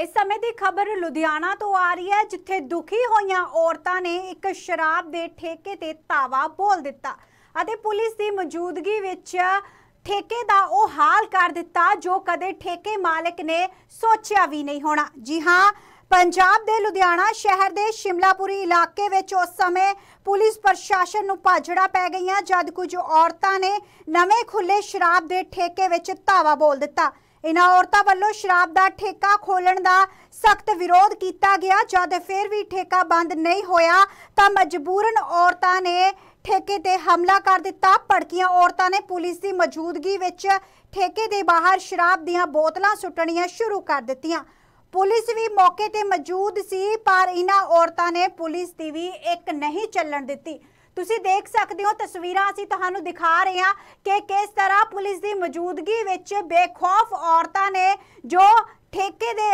ਇਸ ਸਮੇਂ ਦੀ ਖਬਰ ਲੁਧਿਆਣਾ ਤੋਂ ਆ ਰਹੀ ਹੈ ਜਿੱਥੇ ਦੁਖੀ ਹੋਈਆਂ ਔਰਤਾਂ ਨੇ ਇੱਕ ਸ਼ਰਾਬ ਦੇ ਠੇਕੇ ਤੇ ਤਾਵਾ ਬੋਲ ਦਿੱਤਾ ਅਤੇ ਪੁਲਿਸ ਦੀ ਮੌਜੂਦਗੀ ਵਿੱਚ ਠੇਕੇ ਦਾ ਉਹ ਹਾਲ ਕਰ ਦਿੱਤਾ ਜੋ ਕਦੇ ਠੇਕੇ ਮਾਲਕ ਨੇ ਸੋਚਿਆ ਵੀ ਨਹੀਂ ਹੋਣਾ ਜੀ ਹਾਂ ਪੰਜਾਬ ਦੇ ਲੁਧਿਆਣਾ ਸ਼ਹਿਰ ਦੇ ਸ਼ਿਮਲਾਪੁਰੀ ਇਲਾਕੇ ਵਿੱਚ ਉਸ ਸਮੇਂ ਪੁਲਿਸ ਪ੍ਰਸ਼ਾਸਨ ਨੂੰ ਭਾਜੜਾ ਪੈ ਗਈਆਂ ਜਦ ਕੁਝ ਔਰਤਾਂ ਨੇ ਨਵੇਂ ਖੁੱਲੇ ਸ਼ਰਾਬ ਦੇ ਠੇਕੇ ਵਿੱਚ ਧਾਵਾ ਬੋਲ ਦਿੱਤਾ ਇਹਨਾਂ ਔਰਤਾਂ ਵੱਲੋਂ ਸ਼ਰਾਬ ਦਾ ਠੇਕਾ ਖੋਲਣ ਦਾ ਸਖਤ ਵਿਰੋਧ ਕੀਤਾ ਗਿਆ ਜਦ ਫਿਰ ਵੀ ਠੇਕਾ ਬੰਦ ਨਹੀਂ ਹੋਇਆ ਤਾਂ ਮਜਬੂਰਨ ਔਰਤਾਂ ਨੇ ਠੇਕੇ ਤੇ ਹਮਲਾ ਕਰ ਦਿੱਤਾ ਪੜਕੀਆਂ ਔਰਤਾਂ ਨੇ ਪੁਲਿਸ ਦੀ ਮੌਜੂਦਗੀ ਵਿੱਚ ਠੇਕੇ ਦੇ ਬਾਹਰ ਸ਼ਰਾਬ ਦੀਆਂ ਬੋਤਲਾਂ ਸੁੱਟਣੀਆਂ ਸ਼ੁਰੂ ਕਰ ਦਿੱਤੀਆਂ ਪੁਲਿਸ ਵੀ ਮੌਕੇ ਤੇ ਮੌਜੂਦ ਸੀ ਪਰ ਇਹਨਾਂ ਔਰਤਾਂ ਨੇ ਪੁਲਿਸ ਦੀ ਵੀ ਇੱਕ ਨਹੀਂ ਚੱਲਣ ਦਿੱਤੀ ਤੁਸੀਂ ਦੇਖ ਸਕਦੇ ਹੋ ਤਸਵੀਰਾਂ ਅਸੀਂ ਤੁਹਾਨੂੰ ਦਿਖਾ ਰਹੇ ਹਾਂ ਕਿ ਕਿਸ ਤਰ੍ਹਾਂ ਪੁਲਿਸ ਦੀ ਮੌਜੂਦਗੀ ਵਿੱਚ ਬੇਖੌਫ ਔਰਤਾਂ ਨੇ ਜੋ ਠੇਕੇ ਦੇ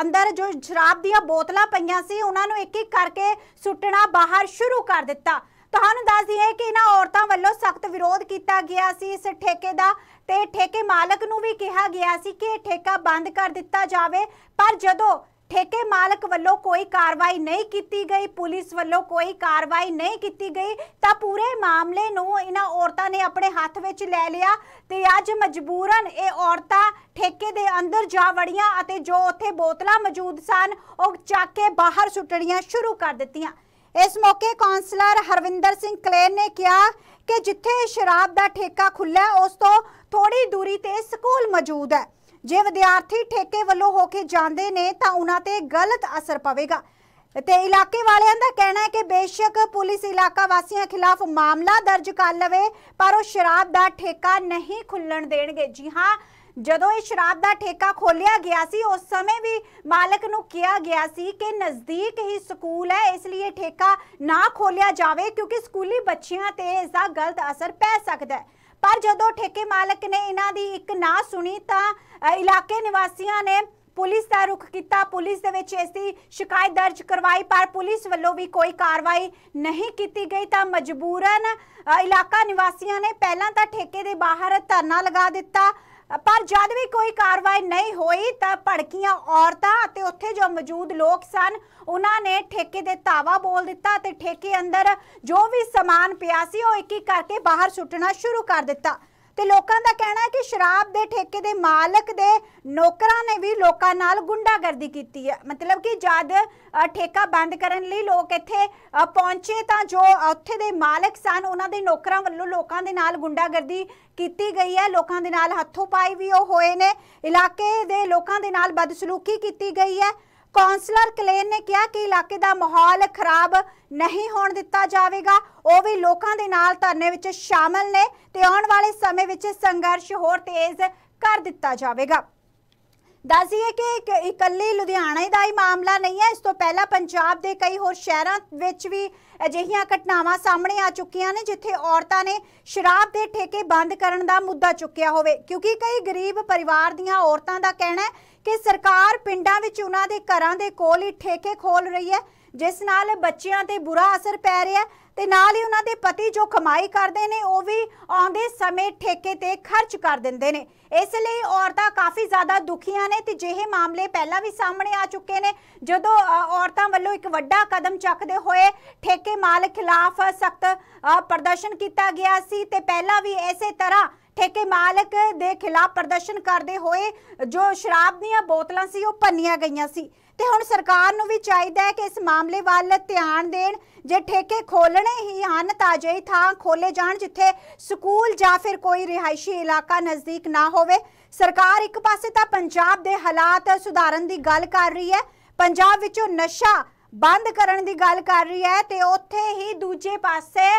ਅੰਦਰ ਜੋ ਸ਼ਰਾਬ ਦੀਆਂ ਬੋਤਲਾਂ ਪਈਆਂ ਸੀ ਉਹਨਾਂ ਨੂੰ ਇੱਕ ਇੱਕ ਕਰਕੇ ਸੁੱਟਣਾ ਬਾਹਰ ਸ਼ੁਰੂ ਕਰ ਦਿੱਤਾ ਤੁਹਾਨੂੰ ਦੱਸ ਦਈਏ ਕਿ ਇਹਨਾਂ ਔਰਤਾਂ ਵੱਲੋਂ ਸਖਤ ਵਿਰੋਧ ਕੀਤਾ ਗਿਆ ਸੀ ਇਸ ਠੇਕੇ ਦਾ ਤੇ ਠੇਕੇ ਮਾਲਕ ਨੂੰ ਵੀ ਕਿਹਾ ਗਿਆ ਸੀ ਕਿ ਇਹ ਠੇਕਾ ਬੰਦ ਕਰ ਦਿੱਤਾ ਜਾਵੇ ਪਰ ਜਦੋਂ ਠੇਕੇ ਮਾਲਕ ਵੱਲੋਂ ਕੋਈ ਕਾਰਵਾਈ ਨਹੀਂ ਕੀਤੀ ਗਈ ਪੁਲਿਸ ਵੱਲੋਂ ਕੋਈ ਕਾਰਵਾਈ ਨਹੀਂ ਕੀਤੀ ਗਈ ਤਾਂ ਪੂਰੇ ਮਾਮਲੇ ਨੂੰ ਇਹਨਾਂ ਔਰਤਾਂ ਨੇ ਆਪਣੇ ਹੱਥ ਵਿੱਚ ਲੈ ਲਿਆ ਤੇ ਅੱਜ ਮਜਬੂਰਨ ਇਹ ਔਰਤਾਂ ਠੇਕੇ ਦੇ ਅੰਦਰ ਜਾ ਵੜੀਆਂ ਅਤੇ ਜੋ ਉੱਥੇ ਬੋਤਲਾਂ ਮੌਜੂਦ ਸਨ ਉਹ ਚੱਕ ਕੇ ਬਾਹਰ ਸੁੱਟਣੀਆਂ ਸ਼ੁਰੂ ਕਰ ਦਿੱਤੀਆਂ ਇਸ ਮੌਕੇ ਕਾਉਂਸਲਰ ਹਰਵਿੰਦਰ ਸਿੰਘ ਕਲੇਰ ਨੇ ਕਿਹਾ ਕਿ ਜਿੱਥੇ ਸ਼ਰਾਬ ਦਾ ਠੇਕਾ ਖੁੱਲਾ ਉਸ ਤੋਂ ਥੋੜੀ ਦੂਰੀ ਤੇ ਸਕੂਲ ਮੌਜੂਦ ਹੈ ਜੇ ਵਿਦਿਆਰਥੀ ਠੇਕੇ ਵੱਲੋਂ ਹੋ ਕੇ ਜਾਂਦੇ ਨੇ ਤਾਂ ਉਹਨਾਂ ਤੇ ਗਲਤ ਅਸਰ ਪਵੇਗਾ ਤੇ ਇਲਾਕੇ ਵਾਲਿਆਂ ਦਾ ਕਹਿਣਾ ਹੈ ਕਿ ਬੇਸ਼ੱਕ ਪੁਲਿਸ ਇਲਾਕਾ ਵਾਸੀਆਂ ਖਿਲਾਫ ਮਾਮਲਾ ਦਰਜ ਕਰ ਲਵੇ ਪਰ ਉਹ ਸ਼ਰਾਬ ਦਾ ਠੇਕਾ ਨਹੀਂ ਖੁੱਲਣ ਦੇਣਗੇ ਜੀ ਹਾਂ ਜਦੋਂ ਇਹ ਸ਼ਰਾਬ ਦਾ ਠੇਕਾ ਖੋਲਿਆ ਗਿਆ ਸੀ ਉਸ ਸਮੇਂ ਵੀ ਮਾਲਕ ਨੂੰ ਕਿਹਾ ਗਿਆ ਸੀ ਕਿ ਨਜ਼ਦੀਕ ਹੀ ਸਕੂਲ ਹੈ ਇਸ ਲਈ ਠੇਕਾ ਨਾ ਖੋਲਿਆ ਜਾਵੇ ਕਿਉਂਕਿ ਸਕੂਲੀ ਬੱਚਿਆਂ ਤੇ ਇਸ ਦਾ ਗਲਤ ਅਸਰ ਪੈ ਸਕਦਾ ਹੈ ਪਰ ਜਦੋਂ ਠੇਕੇ ਮਾਲਕ ਨੇ ਇਹਨਾਂ ਦੀ ਇੱਕ ਨਾ ਸੁਣੀ ਤਾਂ ਇਲਾਕੇ ਨਿਵਾਸੀਆਂ ਨੇ ਪੁਲਿਸ ਦਾ ਰੁਖ ਕੀਤਾ ਪੁਲਿਸ ਦੇ ਵਿੱਚ ਇਸ ਦੀ ਸ਼ਿਕਾਇਤ ਦਰਜ ਕਰਵਾਈ ਪਰ ਪੁਲਿਸ ਵੱਲੋਂ ਵੀ ਕੋਈ ਕਾਰਵਾਈ ਨਹੀਂ ਕੀਤੀ ਗਈ ਤਾਂ ਮਜਬੂਰਨ ਇਲਾਕਾ ਨਿਵਾਸੀਆਂ ਨੇ ਪਹਿਲਾਂ ਤਾਂ ਠੇਕੇ ਦੇ ਬਾਹਰ ਧਰਨਾ ਲਗਾ ਦਿੱਤਾ ਪਰ ਜਦ ਵੀ ਕੋਈ ਕਾਰਵਾਈ ਨਹੀਂ ਹੋਈ ਤਾਂ ਭੜਕੀਆਂ ਔਰਤਾਂ ਅਤੇ ਉੱਥੇ ਜੋ ਮੌਜੂਦ ਲੋਕ ਸਨ ਉਹਨਾਂ ਨੇ ਠੇਕੇ ਦੇ ਤਾਵਾ ਬੋਲ ਦਿੱਤਾ ਤੇ ਠੇਕੇ ਅੰਦਰ ਜੋ ਵੀ ਸਮਾਨ ਪਿਆ ਸੀ ਉਹ ਇੱਕ ਇੱਕ ਕਰਕੇ ਬਾਹਰ ਸੁੱਟਣਾ ਸ਼ੁਰੂ ਕਰ ਦਿੱਤਾ ਤੇ ਲੋਕਾਂ ਦਾ ਕਹਿਣਾ ਹੈ ਕਿ ਸ਼ਰਾਬ ਦੇ ਠੇਕੇ ਦੇ ਮਾਲਕ ਦੇ ਨੌਕਰਾਂ ਨੇ ਵੀ ਲੋਕਾਂ ਨਾਲ ਗੁੰਡਾਗਰਦੀ ਕੀਤੀ ਹੈ ਮਤਲਬ ਕਿ ਜਦ ਠੇਕਾ ਬੰਦ ਕਰਨ ਲਈ ਲੋਕ ਇੱਥੇ ਪਹੁੰਚੇ ਤਾਂ ਜੋ ਉੱਥੇ ਦੇ ਮਾਲਕ ਸਨ ਉਹਨਾਂ ਦੇ ਨੌਕਰਾਂ ਵੱਲੋਂ ਲੋਕਾਂ ਦੇ ਨਾਲ ਗੁੰਡਾਗਰਦੀ ਕੀਤੀ ਗਈ ਹੈ ਲੋਕਾਂ ਦੇ ਨਾਲ ਹੱਥੋਂ ਪਾਈ ਵੀ ਉਹ ਹੋਏ ਨੇ ਇਲਾਕੇ ਦੇ ਲੋਕਾਂ ਦੇ ਨਾਲ ਬਦਸਲੂਕੀ ਕੀਤੀ ਗਈ ਹੈ ਕਾਉਂਸਲਰ ਕਲੇਨ ਨੇ ਕਿਹਾ ਕਿ ਇਲਾਕੇ ਦਾ ਮਾਹੌਲ ਖਰਾਬ ਨਹੀਂ ਹੋਣ ਦਿੱਤਾ ਜਾਵੇਗਾ ਉਹ ਵੀ ਲੋਕਾਂ ਦੇ ਨਾਲ ਧਰਨੇ ਵਿੱਚ ਸ਼ਾਮਲ ਨੇ ਤੇ ਆਉਣ ਵਾਲੇ ਸਮੇਂ ਵਿੱਚ ਸੰਘਰਸ਼ ਹੋਰ ਤੇਜ਼ ਕਰ ਦਿੱਤਾ ਜਾਵੇਗਾ ਦੱਸ ਦਈਏ ਕਿ ਇਕੱਲੇ ਲੁਧਿਆਣਾ ਦਾ ਹੀ ਮਾਮਲਾ ਨਹੀਂ ਹੈ ਇਸ ਤੋਂ ਪਹਿਲਾਂ ਪੰਜਾਬ ਦੇ ਕਈ ਹੋਰ ਸ਼ਹਿਰਾਂ ਵਿੱਚ ਵੀ ਅਜਿਹੀਆਂ ਘਟਨਾਵਾਂ ਸਾਹਮਣੇ ਆ ਚੁੱਕੀਆਂ ਨੇ ਜਿੱਥੇ ਔਰਤਾਂ ਨੇ ਸ਼ਰਾਬ ਦੇ ਠੇਕੇ ਬੰਦ ਕਰਨ ਦਾ ਮੁੱਦਾ ਚੁੱਕਿਆ ਹੋਵੇ ਕਿਉਂਕਿ ਕਈ ਗਰੀਬ ਪਰਿਵਾਰ ਦੀਆਂ ਔਰਤਾਂ ਦਾ ਕਹਿਣਾ ਹੈ ਕਿ ਸਰਕਾਰ ਪਿੰਡਾਂ ਵਿੱਚ ਉਹਨਾਂ ਦੇ ਘਰਾਂ ਦੇ ਕੋਲ ਹੀ ਠੇਕੇ ਖੋਲ ਰਹੀ ਹੈ ਜਿਸ ਨਾਲ ਬੱਚਿਆਂ ਤੇ ਬੁਰਾ ਅਸਰ ਪੈ ਰਿਹਾ ਤੇ ਨਾਲ ਹੀ ਉਹਨਾਂ ਦੇ ਪਤੀ ਜੋ ਕਮਾਈ ਕਰਦੇ ਨੇ ਉਹ ਵੀ ਆਉਂਦੇ ਸਮੇਂ ਠੇਕੇ ਤੇ ਖਰਚ ਕਰ ਦਿੰਦੇ ਨੇ ਇਸ ਲਈ ਔਰਤਾਂ ਕਾਫੀ ਜ਼ਿਆਦਾ ਦੁਖੀਆਂ ਨੇ ਤੇ ਜਿਹੇ ਮਾਮਲੇ ਪਹਿਲਾਂ ਵੀ ਸਾਹਮਣੇ ਆ ਚੁੱਕੇ ਨੇ ਜਦੋਂ ਔਰਤਾਂ ਵੱਲੋਂ ਇੱਕ ਵੱਡਾ ਕਦਮ ਚੱਕਦੇ ਹੋਏ ਠੇਕੇ ਮਾਲਕ ਖਿਲਾਫ ਸਖਤ ਪ੍ਰਦਰਸ਼ਨ ਕੀਤਾ ਗਿਆ ਸੀ ਤੇ ਪਹਿਲਾਂ ਵੀ ਐਸੇ ਤਰ੍ਹਾਂ ਠੇਕੇ ਮਾਲਕ ਦੇ ਖਿਲਾਫ ਪ੍ਰਦਰਸ਼ਨ ਕਰਦੇ ਹੋਏ ਜੋ ਸ਼ਰਾਬ ਦੀਆਂ ਬੋਤਲਾਂ ਸੀ ਉਹ ਪੰਨੀਆਂ ਗਈਆਂ ਸੀ ਤੇ ਹੁਣ ਸਰਕਾਰ ਨੂੰ ਵੀ ਚਾਹੀਦਾ ਹੈ ਕਿ ਇਸ ਮਾਮਲੇ ਵੱਲ ਧਿਆਨ ਦੇਣ ਜੇ ਠੇਕੇ ਖੋਲਣੇ ਹੀ ਹਨ ਤਾਂ ਜੇ ਥਾਂ ਖੋਲੇ ਜਾਣ ਜਿੱਥੇ ਸਕੂਲ ਜਾਂ ਫਿਰ ਕੋਈ ਰਿਹਾਇਸ਼ੀ ਇਲਾਕਾ ਨਜ਼ਦੀਕ ਨਾ ਹੋਵੇ ਸਰਕਾਰ ਇੱਕ ਪਾਸੇ ਤਾਂ ਪੰਜਾਬ ਦੇ ਹਾਲਾਤ ਸੁਧਾਰਨ ਦੀ ਗੱਲ ਕਰ ਰਹੀ ਹੈ ਪੰਜਾਬ ਵਿੱਚੋਂ ਨਸ਼ਾ ਬੰਦ ਕਰਨ ਦੀ ਗੱਲ ਕਰ ਰਹੀ ਹੈ ਤੇ ਉੱਥੇ ਹੀ ਦੂਜੇ ਪਾਸੇ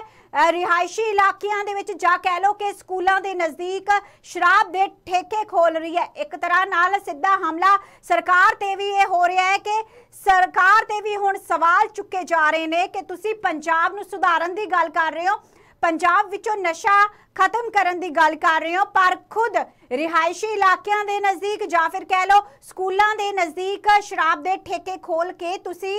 ਰਿਹਾਇਸ਼ੀ ਇਲਾਕਿਆਂ ਦੇ ਵਿੱਚ ਜਾ ਕਹਿ ਲੋ ਕਿ ਸਕੂਲਾਂ ਦੇ ਨਜ਼ਦੀਕ ਸ਼ਰਾਬ ਦੇ ਠੇਕੇ ਖੋਲ ਰਹੀ ਹੈ ਇੱਕ ਤਰ੍ਹਾਂ ਨਾਲ ਸਿੱਧਾ ਹਮਲਾ ਸਰਕਾਰ ਤੇ ਵੀ ਇਹ ਹੋ ਰਿਹਾ ਹੈ ਕਿ ਸਰਕਾਰ ਤੇ ਵੀ ਹੁਣ ਸਵਾਲ ਚੁੱਕੇ ਜਾ ਰਹੇ ਨੇ ਕਿ ਤੁਸੀਂ ਪੰਜਾਬ ਨੂੰ ਸੁਧਾਰਨ ਦੀ ਗੱਲ ਕਰ ਰਹੇ ਹੋ ਪੰਜਾਬ ਵਿੱਚੋਂ ਨਸ਼ਾ ਖਤਮ ਕਰਨ ਦੀ ਗੱਲ ਕਰ ਰਹੇ ਹੋ ਪਰ ਖੁਦ ਰਿਹਾਇਸ਼ੀ ਇਲਾਕਿਆਂ ਦੇ ਨਜ਼ਦੀਕ ਜਾਂ ਫਿਰ ਕਹਿ ਲਓ ਸਕੂਲਾਂ ਦੇ ਨਜ਼ਦੀਕ ਸ਼ਰਾਬ ਦੇ ਠੇਕੇ ਖੋਲ ਕੇ ਤੁਸੀਂ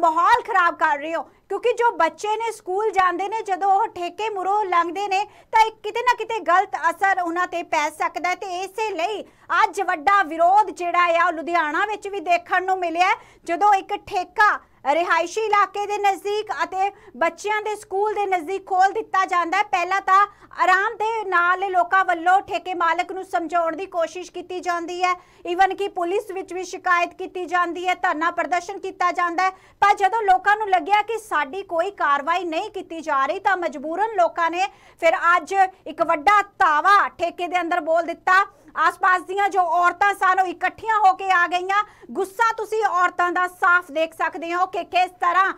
ਮਾਹੌਲ ਖਰਾਬ ਕਰ ਰਹੇ ਹੋ ਕਿਉਂਕਿ ਜੋ ਬੱਚੇ ਨੇ ਸਕੂਲ ਜਾਂਦੇ ਨੇ ਜਦੋਂ ਉਹ ਠੇਕੇ ਮੁਰੋ ਲੰਘਦੇ ਨੇ ਤਾਂ ਇੱਕ ਕਿਤੇ ਨਾ ਕਿਤੇ ਗਲਤ ਅਸਰ ਉਹਨਾਂ ਤੇ ਪੈ ਸਕਦਾ ਹੈ ਤੇ ਇਸੇ ਲਈ ਅੱਜ ਵੱਡਾ ਵਿਰੋਧ ਜਿਹੜਾ ਆ ਲੁਧਿਆਣਾ ਵਿੱਚ ਵੀ ਦੇਖਣ ਨੂੰ ਮਿਲਿਆ ਜਦੋਂ ਇੱਕ ਠੇਕਾ ਰਿਹਾਇਸ਼ੀ ਇਲਾਕੇ ਦੇ ਨਜ਼ਦੀਕ ਅਤੇ ਬੱਚਿਆਂ ਦੇ ਸਕੂਲ ਦੇ ਨਜ਼ਦੀਕ ਖੋਲ ਦਿੱਤਾ ਜਾਂਦਾ ਹੈ ਪਹਿਲਾਂ ਤਾਂ ਆਰਾਮ ਦੇ ਨਾਲ ਲੋਕਾਂ ਵੱਲੋਂ ਠੇਕੇ ਮਾਲਕ ਨੂੰ ਸਮਝਾਉਣ ਦੀ ਕੋਸ਼ਿਸ਼ ਕੀਤੀ ਜਾਂਦੀ ਹੈ ਈਵਨ ਕਿ ਪੁਲਿਸ ਵਿੱਚ ਵੀ ਸ਼ਿਕਾਇਤ ਕੀਤੀ ਜਾਂਦੀ ਹੈ ਧਰਨਾ ਪ੍ਰਦਰਸ਼ਨ ਕੀਤਾ ਜਾਂਦਾ ਹੈ ਪਰ ਜਦੋਂ ਲੋਕਾਂ ਨੂੰ ਲੱਗਿਆ ਕਿ ਸਾਡੀ ਕੋਈ ਕਾਰਵਾਈ ਨਹੀਂ ਕੀਤੀ ਜਾ ਰਹੀ ਤਾਂ ਮਜਬੂਰਨ ਲੋਕਾਂ ਨੇ ਫਿਰ ਅੱਜ ਇੱਕ ਵੱਡਾ ਤਾਵਾ ਠੇਕੇ ਦੇ ਅੰਦਰ ਬੋਲ ਦਿੱਤਾ ਆਸ-ਪਾਸ ਦੀਆਂ ਜੋ ਔਰਤਾਂ ਸਨ ਉਹ ਇਕੱਠੀਆਂ ਹੋ ਕੇ ਆ ਗਈਆਂ ਗੁੱਸਾ ਤੁਸੀਂ ਔਰਤਾਂ ਦਾ ਸਾਫ਼ ਦੇਖ ਸਕਦੇ ਹੋ ਕਿ ਕਿਸ ਤਰ੍ਹਾਂ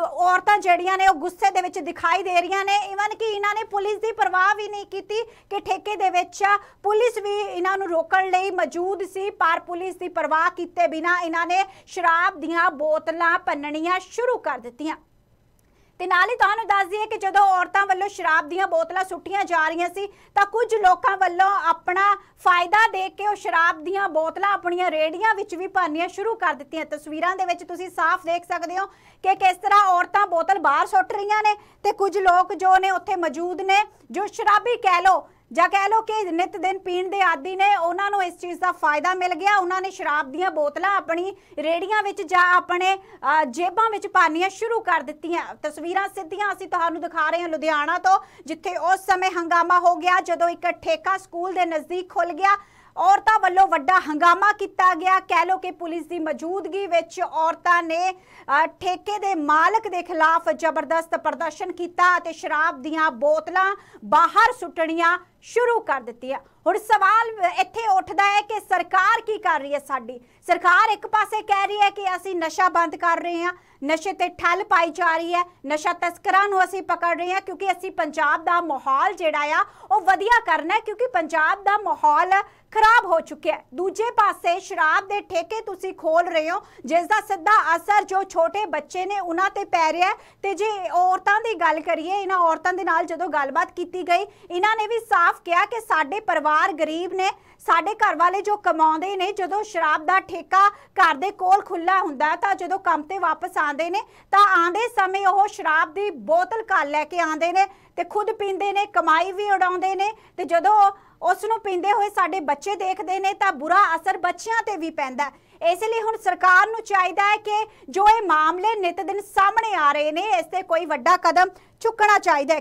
ਔਰਤਾਂ ਜਿਹੜੀਆਂ ਨੇ ਉਹ ਗੁੱਸੇ ਦੇ ਵਿੱਚ ਦਿਖਾਈ ਦੇ ਰਹੀਆਂ ਨੇ ਇਵਨ ਕਿ ਇਹਨਾਂ ਨੇ ਪੁਲਿਸ ਦੀ ਪਰਵਾਹ ਵੀ ਨਹੀਂ ਕੀਤੀ ਕਿ ਠੇਕੇ ਦੇ ਵਿੱਚ ਪੁਲਿਸ ਵੀ ਇਹਨਾਂ ਨੂੰ ਰੋਕਣ ਲਈ ਮੌਜੂਦ ਸੀ ਪਰ ਪੁਲਿਸ ਦੀ ਪਰਵਾਹ ਕੀਤੇ ਬਿਨਾ ਇਹਨਾਂ ਨੇ ਸ਼ਰਾਬ ਦੀਆਂ ਬੋਤਲਾਂ ਪੰਨਣੀਆਂ ਸ਼ੁਰੂ ਕਰ ਦਿੱਤੀਆਂ ਤੇ ਨਾਲ ਹੀ ਤੁਹਾਨੂੰ ਦੱਸ ਦਈਏ ਕਿ ਜਦੋਂ ਔਰਤਾਂ ਵੱਲੋਂ ਸ਼ਰਾਬ ਦੀਆਂ ਬੋਤਲਾਂ ਸੁੱਟੀਆਂ ਜਾ ਰਹੀਆਂ ਸੀ ਤਾਂ ਕੁਝ ਲੋਕਾਂ ਵੱਲੋਂ ਆਪਣਾ ਫਾਇਦਾ ਦੇ ਕੇ ਉਹ ਸ਼ਰਾਬ ਦੀਆਂ ਬੋਤਲਾਂ ਆਪਣੀਆਂ ਰੇੜੀਆਂ ਵਿੱਚ ਵੀ ਭਰਨੀਆਂ ਸ਼ੁਰੂ ਕਰ ਦਿੱਤੀਆਂ ਤਸਵੀਰਾਂ ਦੇ ਵਿੱਚ ਤੁਸੀਂ ਸਾਫ਼ ਦੇਖ ਸਕਦੇ ਹੋ ਕਿ ਕਿਸ ਤਰ੍ਹਾਂ ਔਰਤਾਂ ਬੋਤਲ ਬਾਹਰ ਸੁੱਟ ਰਹੀਆਂ ਨੇ ਤੇ ਕੁਝ ਲੋਕ ਜੋ ਨੇ ਉੱਥੇ ਮੌਜੂਦ ਨੇ ਜੋ ਸ਼ਰਾਬੀ ਕਹਿ ਲੋ ਜਾਂ ਕਹਿ ਲੋ ਕਿ ਨਿਤ ਦਿਨ ਪੀਣ ਦੇ ਆਦੀ ਨੇ ਉਹਨਾਂ ਨੂੰ ਇਸ ਚੀਜ਼ ਦਾ ਫਾਇਦਾ ਮਿਲ ਗਿਆ ਉਹਨਾਂ ਨੇ ਸ਼ਰਾਬ ਦੀਆਂ ਬੋਤਲਾਂ ਆਪਣੀ ਰੇੜੀਆਂ ਵਿੱਚ ਜਾਂ ਆਪਣੇ ਜੇਬਾਂ ਵਿੱਚ ਪਾਣੀਆਂ ਸ਼ੁਰੂ ਕਰ ਦਿੱਤੀਆਂ ਤਸਵੀਰਾਂ ਸਿੱਧੀਆਂ ਅਸੀਂ ਤੁਹਾਨੂੰ ਦਿਖਾ ਰਹੇ ਹਾਂ ਲੁਧਿਆਣਾ ਤੋਂ ਜਿੱਥੇ ਉਸ ਸਮੇਂ ਹੰਗਾਮਾ ਹੋ ਗਿਆ ਜਦੋਂ ਇੱਕ ਠੇਕਾ ਸਕੂਲ ਦੇ ਨਜ਼ਦੀਕ ਖੁੱਲ ਗਿਆ ਔਰਤਾਂ ਵੱਲੋਂ ਵੱਡਾ ਹੰਗਾਮਾ ਕੀਤਾ ਗਿਆ ਕਹਿ ਲੋ ਕਿ ਪੁਲਿਸ ਦੀ ਮੌਜੂਦਗੀ ਵਿੱਚ ਔਰਤਾਂ ਨੇ ਠੇਕੇ ਦੇ ਮਾਲਕ ਦੇ ਖਿਲਾਫ ਜ਼ਬਰਦਸਤ ਪ੍ਰਦਰਸ਼ਨ ਕੀਤਾ ਅਤੇ ਸ਼ਰਾਬ ਦੀਆਂ ਬੋਤਲਾਂ ਬਾਹਰ ਸੁੱਟਣੀਆਂ ਸ਼ੁਰੂ ਕਰ ਦਿੱਤੀ ਆ ਹੁਣ ਸਵਾਲ ਇੱਥੇ ਉੱਠਦਾ ਹੈ ਕਿ ਸਰਕਾਰ ਕੀ ਕਰ ਰਹੀ ਹੈ ਸਾਡੀ ਸਰਕਾਰ ਇੱਕ ਪਾਸੇ ਕਹਿ ਰਹੀ ਹੈ ਕਿ ਅਸੀਂ ਨਸ਼ਾ ਬੰਦ ਕਰ ਰਹੇ ਹਾਂ ਨਸ਼ੇ ਤੇ ਠੱਲ ਪਾਈ ਜਾ ਰਹੀ ਹੈ ਨਸ਼ਾ ਤਸਕਰਾਂ ਨੂੰ ਅਸੀਂ ਪਕੜ ਰਹੇ ਹਾਂ ਕਿਉਂਕਿ ਅਸੀਂ ਪੰਜਾਬ ਦਾ ਮਾਹੌਲ ਜਿਹੜਾ ਆ ਉਹ ਵਧੀਆ ਕਰਨਾ ਹੈ ਕਿਉਂਕਿ ਪੰਜਾਬ ਦਾ ਮਾਹੌਲ ਖਰਾਬ ਹੋ ਚੁੱਕਿਆ ਹੈ ਦੂਜੇ ਪਾਸੇ ਸ਼ਰਾਬ ਦੇ ਠੇਕੇ ਤੁਸੀਂ ਖੋਲ ਰਹੇ ਹੋ ਜਿਸ ਦਾ ਸਿੱਧਾ ਅਸਰ ਜੋ ਛੋਟੇ ਬੱਚੇ ਨੇ ਉਹਨਾਂ ਤੇ ਪੈ ਰਿਹਾ ਤੇ ਜੇ ਔਰਤਾਂ ਦੀ ਗੱਲ ਕਰੀਏ ਇਹਨਾਂ ਔਰਤਾਂ ਦੇ ਨਾਲ ਜਦੋਂ ਗੱਲਬਾਤ ਕੀਤੀ ਗਈ ਇਹਨਾਂ ਨੇ ਵੀ ਸਾਫ਼ ਸਾਫ਼ ਕਿਹਾ ਕਿ ਸਾਡੇ ਪਰਿਵਾਰ ਗਰੀਬ ਨੇ ਸਾਡੇ ਘਰ ਵਾਲੇ ਜੋ ਕਮਾਉਂਦੇ ਨੇ ਜਦੋਂ ਸ਼ਰਾਬ ਦਾ ਠੇਕਾ ਘਰ ਦੇ ਕੋਲ ਖੁੱਲਾ ਹੁੰਦਾ ਤਾਂ ਜਦੋਂ ਕੰਮ ਤੇ ਵਾਪਸ ਆਉਂਦੇ ਨੇ ਤਾਂ ਆਂਦੇ ਸਮੇਂ ਉਹ ਸ਼ਰਾਬ ਦੀ ਬੋਤਲ ਘਰ ਲੈ ਕੇ ਆਂਦੇ ਨੇ ਤੇ ਖੁਦ ਪੀਂਦੇ ਨੇ ਕਮਾਈ ਵੀ ਉਡਾਉਂਦੇ ਨੇ ਤੇ ਜਦੋਂ ਉਸ ਨੂੰ ਪੀਂਦੇ ਹੋਏ ਸਾਡੇ ਬੱਚੇ ਦੇਖਦੇ ਨੇ ਤਾਂ ਬੁਰਾ ਅਸਰ ਬੱਚਿਆਂ ਤੇ ਵੀ ਪੈਂਦਾ ਇਸ ਲਈ ਹੁਣ ਸਰਕਾਰ ਨੂੰ ਚਾਹੀਦਾ ਹੈ ਕਿ ਜੋ ਇਹ ਮਾਮਲੇ ਨਿਤ ਦਿਨ ਸਾਹਮਣੇ ਆ ਰਹੇ ਨੇ ਇਸ ਤੇ ਕੋਈ ਵੱਡਾ ਕਦਮ ਚੁੱਕਣਾ ਚਾਹੀਦਾ